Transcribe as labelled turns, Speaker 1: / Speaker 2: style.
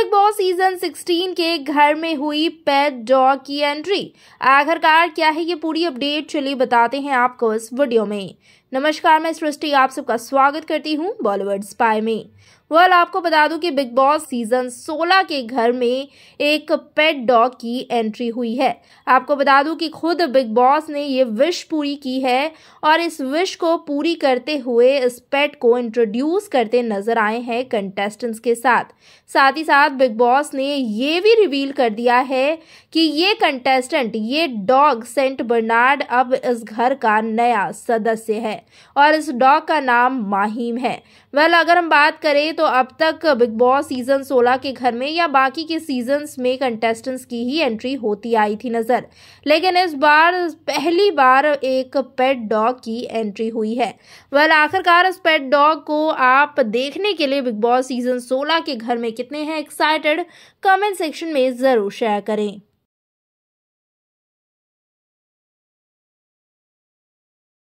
Speaker 1: big boss season 16 के घर में हुई पेट डॉग की एंट्री आखिरकार क्या है ये पूरी अपडेट चलिए बताते हैं आपको इस वीडियो में नमस्कार मैं सृष्टि आप सबका स्वागत करती हूँ बॉलीवुड स्पाई में वेल आपको बता दूं कि बिग बॉस सीजन 16 के घर में एक पेट डॉग की एंट्री हुई है आपको बता दूं कि खुद बिग बॉस ने ये विश पूरी की है और इस विश को पूरी करते हुए इस पेट को इंट्रोड्यूस करते नजर आए हैं कंटेस्टेंट्स के साथ साथ ही साथ बिग बॉस ने ये भी रिवील कर दिया है कि ये कंटेस्टेंट ये डॉग सेंट बर्नार्ड अब इस घर का नया सदस्य है और इस डॉग का नाम माहिम है वेल अगर हम बात करें तो अब तक बिग बॉस सीजन 16 के घर में या बाकी के सीजन में कंटेस्टेंट्स की ही एंट्री होती आई थी नज़र लेकिन इस बार पहली बार एक पेट डॉग की एंट्री हुई है वह आखिरकार इस पेट डॉग को आप देखने के लिए बिग बॉस सीजन 16 के घर में कितने हैं एक्साइटेड कमेंट सेक्शन में ज़रूर शेयर करें